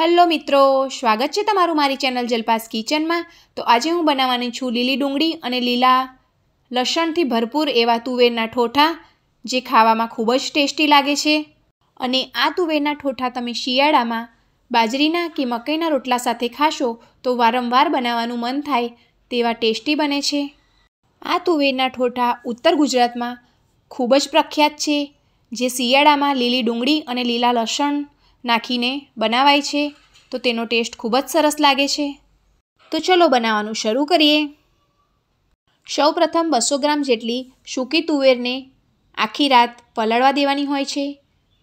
hello મિત્રો સ્વાગત છે તમારું મારી ચેનલ જલપાસ કિચનમાં તો આજે હું બનાવવાની છું લીલી ડુંગળી અને લીલા લસણથી ભરપૂર એવા તુવેરના ઠોઠા જે ખાવામાં ખૂબ જ ટેસ્ટી લાગે છે અને આ તુવેરના ઠોઠા તમે શિયાળામાં બાજરીના કે મકઈના રોટલા સાથે ખાશો તો વારંવાર બનાવવાનું મન થાય તેવા ટેસ્ટી બને છે આ તુવેરના ઠોઠા ઉત્તર ગુજરાતમાં ખૂબ જ પ્રખ્યાત છે જે શિયાળામાં લીલી ડુંગળી અને લીલા લસણ નાખીને બનાવાય છે તો તેનો ટેસ્ટ ખૂબ જ સરસ લાગે છે તો ચલો બનાવવાનું શરૂ કરીએ સૌપ્રથમ બસો ગ્રામ જેટલી સૂકી તુવેરને આખી રાત પલાળવા દેવાની હોય છે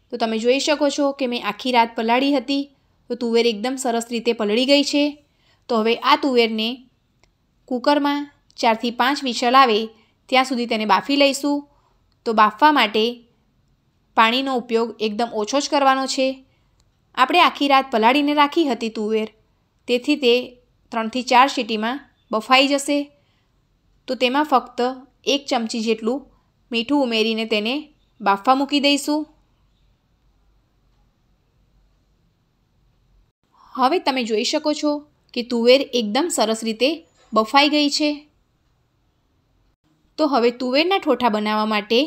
તો તમે જોઈ શકો છો કે મેં આખી રાત પલાળી હતી તો તુવેર એકદમ સરસ રીતે પલળી ગઈ છે તો હવે આ તુવેરને કૂકરમાં ચારથી પાંચ વિસલ આવે ત્યાં સુધી તેને બાફી લઈશું તો બાફવા માટે પાણીનો ઉપયોગ એકદમ ઓછો જ કરવાનો છે આપણે આખી રાત પલાળીને રાખી હતી તુવેર તેથી તે ત્રણથી ચાર સીટીમાં બફાઈ જશે તો તેમાં ફક્ત એક ચમચી જેટલું મીઠું ઉમેરીને તેને બાફવા મૂકી દઈશું હવે તમે જોઈ શકો છો કે તુવેર એકદમ સરસ રીતે બફાઈ ગઈ છે તો હવે તુવેરના ઠોઠા બનાવવા માટે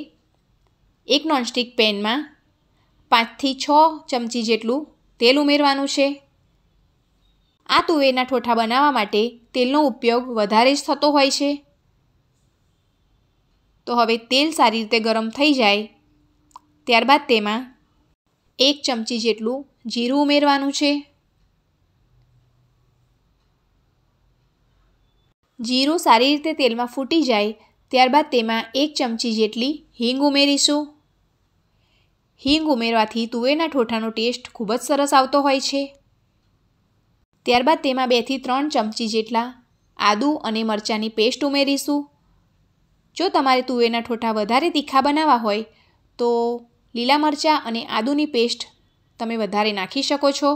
એક નોનસ્ટિક પેનમાં પાંચથી છ ચમચી જેટલું તેલ ઉમેરવાનું છે આ તુવેરના ઠોઠા બનાવવા માટે તેલનો ઉપયોગ વધારે જ થતો હોય છે તો હવે તેલ સારી રીતે ગરમ થઈ જાય ત્યારબાદ તેમાં એક ચમચી જેટલું જીરું ઉમેરવાનું છે જીરું સારી રીતે તેલમાં ફૂટી જાય ત્યારબાદ તેમાં એક ચમચી જેટલી હિંગ ઉમેરીશું હિંગ ઉમેરવાથી તુવેરના ઠોઠાનો ટેસ્ટ ખૂબ જ સરસ આવતો હોય છે ત્યારબાદ તેમાં બેથી ત્રણ ચમચી જેટલા આદુ અને મરચાંની પેસ્ટ ઉમેરીશું જો તમારે તુવેરના ઠોઠા વધારે તીખા બનાવવા હોય તો લીલા મરચાં અને આદુની પેસ્ટ તમે વધારે નાખી શકો છો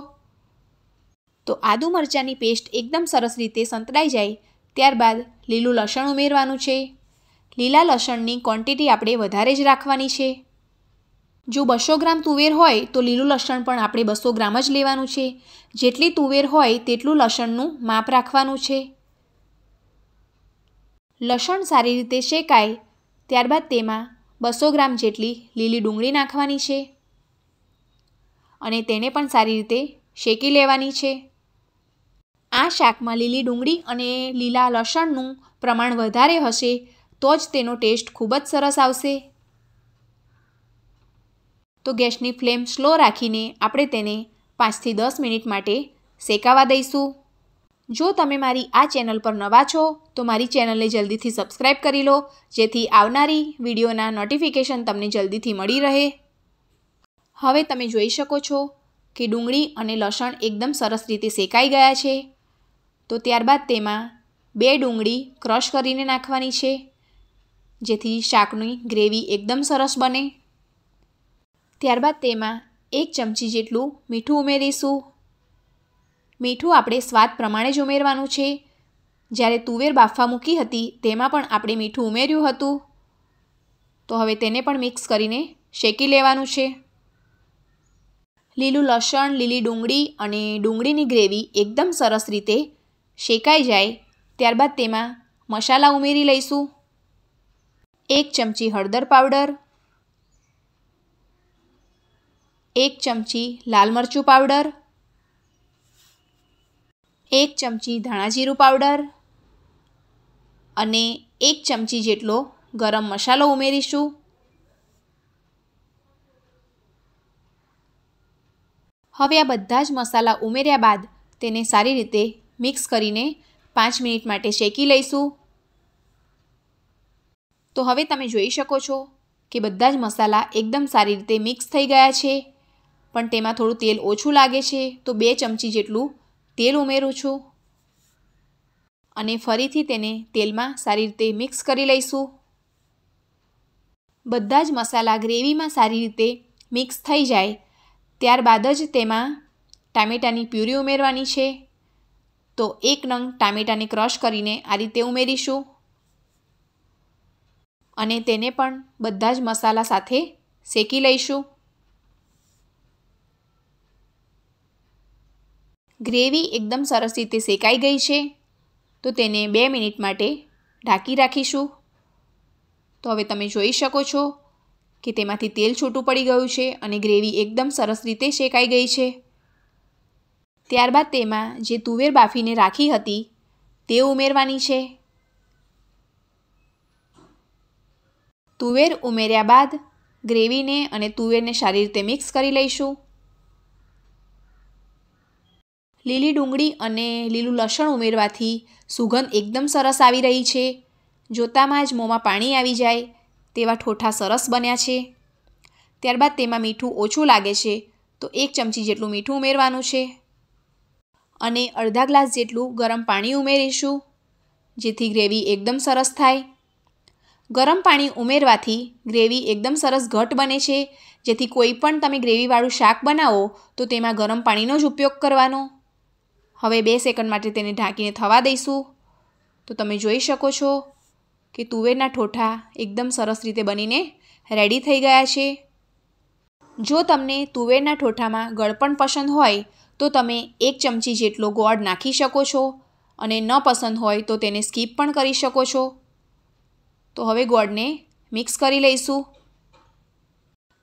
તો આદુ મરચાંની પેસ્ટ એકદમ સરસ રીતે સંતળાઈ જાય ત્યારબાદ લીલું લસણ ઉમેરવાનું છે લીલા લસણની ક્વોન્ટિટી આપણે વધારે જ રાખવાની છે જો બસો ગ્રામ તુવેર હોય તો લીલું લસણ પણ આપણે બસો ગ્રામ જ લેવાનું છે જેટલી તુવેર હોય તેટલું લસણનું માપ રાખવાનું છે લસણ સારી રીતે શેકાય ત્યારબાદ તેમાં બસો ગ્રામ જેટલી લીલી ડુંગળી નાખવાની છે અને તેને પણ સારી રીતે શેકી લેવાની છે આ શાકમાં લીલી ડુંગળી અને લીલા લસણનું પ્રમાણ વધારે હશે તો જ તેનો ટેસ્ટ ખૂબ જ સરસ આવશે તો ગેસની ફ્લેમ સ્લો રાખીને આપણે તેને પાંચથી દસ મિનિટ માટે શેકાવા દઈશું જો તમે મારી આ ચેનલ પર નવા છો તો મારી ચેનલને જલ્દીથી સબસ્ક્રાઇબ કરી લો જેથી આવનારી વિડીયોના નોટિફિકેશન તમને જલ્દીથી મળી રહે હવે તમે જોઈ શકો છો કે ડુંગળી અને લસણ એકદમ સરસ રીતે શેકાઈ ગયા છે તો ત્યારબાદ તેમાં બે ડુંગળી ક્રશ કરીને નાખવાની છે જેથી શાકની ગ્રેવી એકદમ સરસ બને ત્યારબાદ તેમાં એક ચમચી જેટલું મીઠું ઉમેરીશું મીઠું આપણે સ્વાદ પ્રમાણે જ ઉમેરવાનું છે જ્યારે તુવેર બાફવા મૂકી હતી તેમાં પણ આપણે મીઠું ઉમેર્યું હતું તો હવે તેને પણ મિક્સ કરીને શેકી લેવાનું છે લીલું લસણ લીલી ડુંગળી અને ડુંગળીની ગ્રેવી એકદમ સરસ રીતે શેકાઈ જાય ત્યારબાદ તેમાં મસાલા ઉમેરી લઈશું એક ચમચી હળદર પાવડર એક ચમચી લાલ મરચું પાવડર એક ચમચી ધાણાજીરું પાવડર અને એક ચમચી જેટલો ગરમ મસાલો ઉમેરીશું હવે આ બધા જ મસાલા ઉમેર્યા બાદ તેને સારી રીતે મિક્સ કરીને પાંચ મિનિટ માટે શેકી લઈશું તો હવે તમે જોઈ શકો છો કે બધા જ મસાલા એકદમ સારી રીતે મિક્સ થઈ ગયા છે પણ તેમાં થોડું તેલ ઓછું લાગે છે તો બે ચમચી જેટલું તેલ ઉમેરું છું અને ફરીથી તેને તેલમાં સારી રીતે મિક્સ કરી લઈશું બધા જ મસાલા ગ્રેવીમાં સારી રીતે મિક્સ થઈ જાય ત્યારબાદ જ તેમાં ટામેટાની પ્યુરી ઉમેરવાની છે તો એક નંગ ટામેટાને ક્રશ કરીને આ રીતે ઉમેરીશું અને તેને પણ બધા જ મસાલા સાથે શેકી લઈશું ગ્રેવી એકદમ સરસ રીતે શેકાઈ ગઈ છે તો તેને બે મિનિટ માટે ઢાંકી રાખીશું તો હવે તમે જોઈ શકો છો કે તેમાંથી તેલ છૂટું પડી ગયું છે અને ગ્રેવી એકદમ સરસ રીતે શેકાઈ ગઈ છે ત્યારબાદ તેમાં જે તુવેર બાફીને રાખી હતી તે ઉમેરવાની છે તુવેર ઉમેર્યા બાદ ગ્રેવીને અને તુવેરને સારી રીતે મિક્સ કરી લઈશું લીલી ડુંગળી અને લીલું લસણ ઉમેરવાથી સુગંધ એકદમ સરસ આવી રહી છે જોતામાં જ મોંમાં પાણી આવી જાય તેવા ઠોઠા સરસ બન્યા છે ત્યારબાદ તેમાં મીઠું ઓછું લાગે છે તો એક ચમચી જેટલું મીઠું ઉમેરવાનું છે અને અડધા ગ્લાસ જેટલું ગરમ પાણી ઉમેરીશું જેથી ગ્રેવી એકદમ સરસ થાય ગરમ પાણી ઉમેરવાથી ગ્રેવી એકદમ સરસ ઘટ બને છે જેથી કોઈ પણ તમે ગ્રેવીવાળું શાક બનાવો તો તેમાં ગરમ પાણીનો જ ઉપયોગ કરવાનો હવે બે સેકન્ડ માટે તેને ઢાંકીને થવા દઈશું તો તમે જોઈ શકો છો કે તુવેરના ઠોઠા એકદમ સરસ રીતે બનીને રેડી થઈ ગયા છે જો તમને તુવેરના ઠોઠામાં ગળપણ પસંદ હોય તો તમે એક ચમચી જેટલો ગોળ નાખી શકો છો અને ન પસંદ હોય તો તેને સ્કીપ પણ કરી શકો છો તો હવે ગોળને મિક્સ કરી લઈશું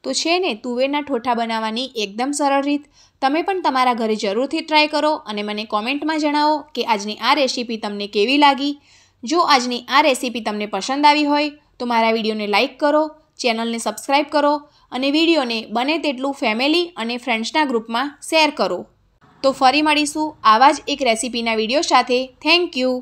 તો છે ને તુવેરના ઠોઠા બનાવવાની એકદમ સરળ રીત તમે પણ તમારા ઘરે જરૂરથી ટ્રાય કરો અને મને કોમેન્ટમાં જણાવો કે આજની આ રેસીપી તમને કેવી લાગી જો આજની આ રેસીપી તમને પસંદ આવી હોય તો મારા વિડીયોને લાઇક કરો ચેનલને સબસ્ક્રાઈબ કરો અને વિડીયોને બને તેટલું ફેમિલી અને ફ્રેન્ડ્સના ગ્રુપમાં શેર કરો તો ફરી મળીશું આવા જ એક રેસીપીના વિડીયો સાથે થેન્ક યુ